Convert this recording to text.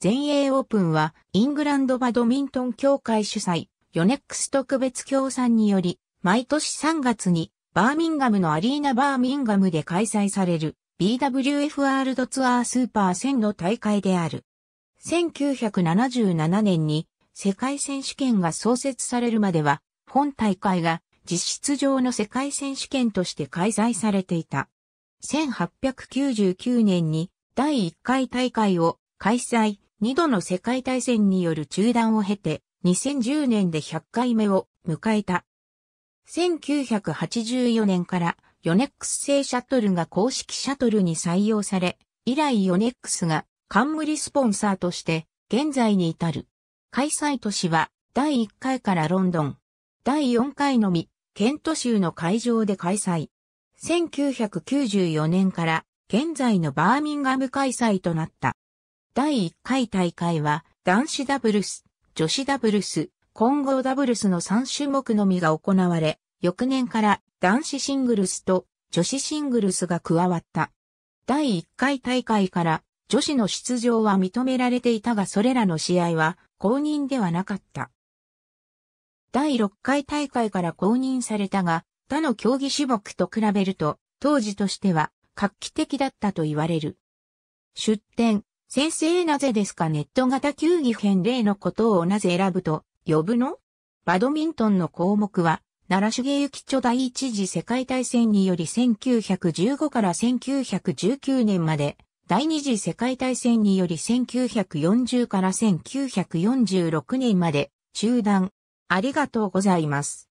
全英オープンはイングランドバドミントン協会主催ヨネックス特別協賛により毎年3月にバーミンガムのアリーナバーミンガムで開催される BWF ワールドツアースーパー1000の大会である。1977年に世界選手権が創設されるまでは本大会が実質上の世界選手権として開催されていた。1899年に第1回大会を開催、2度の世界大戦による中断を経て、2010年で100回目を迎えた。1984年からヨネックス製シャトルが公式シャトルに採用され、以来ヨネックスが冠スポンサーとして現在に至る。開催都市は第1回からロンドン、第4回のみ、ケント州の会場で開催。1994年から現在のバーミンガム開催となった。第1回大会は男子ダブルス、女子ダブルス、混合ダブルスの3種目のみが行われ、翌年から男子シングルスと女子シングルスが加わった。第1回大会から女子の出場は認められていたがそれらの試合は公認ではなかった。第6回大会から公認されたが、他の競技種目と比べると、当時としては画期的だったと言われる。出展、先生なぜですかネット型球技編例のことをなぜ選ぶと呼ぶのバドミントンの項目は、奈良茂幸著第一次世界大戦により1915から1919年まで、第二次世界大戦により1940から1946年まで中断。ありがとうございます。